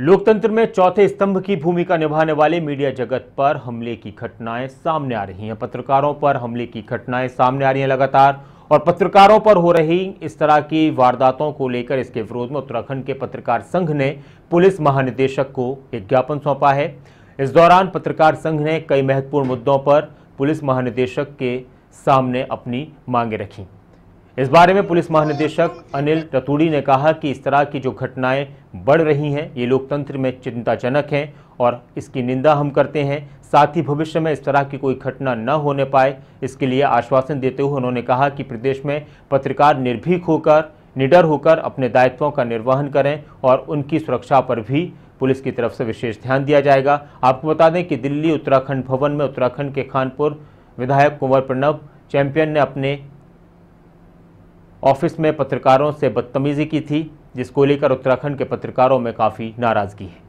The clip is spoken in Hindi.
लोकतंत्र में चौथे स्तंभ की भूमिका निभाने वाले मीडिया जगत पर हमले की घटनाएं सामने आ रही हैं पत्रकारों पर हमले की घटनाएं सामने आ रही हैं लगातार और पत्रकारों पर हो रही इस तरह की वारदातों को लेकर इसके विरोध में उत्तराखंड के पत्रकार संघ ने पुलिस महानिदेशक को एक ज्ञापन सौंपा है इस दौरान पत्रकार संघ ने कई महत्वपूर्ण मुद्दों पर पुलिस महानिदेशक के सामने अपनी मांगे रखी इस बारे में पुलिस महानिदेशक अनिल रतूड़ी ने कहा कि इस तरह की जो घटनाएं बढ़ रही हैं ये लोकतंत्र में चिंताजनक हैं और इसकी निंदा हम करते हैं साथ ही भविष्य में इस तरह की कोई घटना न होने पाए इसके लिए आश्वासन देते हुए उन्होंने कहा कि प्रदेश में पत्रकार निर्भीक होकर निडर होकर अपने दायित्वों का निर्वहन करें और उनकी सुरक्षा पर भी पुलिस की तरफ से विशेष ध्यान दिया जाएगा आपको बता दें कि दिल्ली उत्तराखंड भवन में उत्तराखंड के खानपुर विधायक कुंवर प्रणब चैंपियन ने अपने ऑफिस में पत्रकारों से बदतमीजी की थी जिसको लेकर उत्तराखंड के पत्रकारों में काफ़ी नाराज़गी है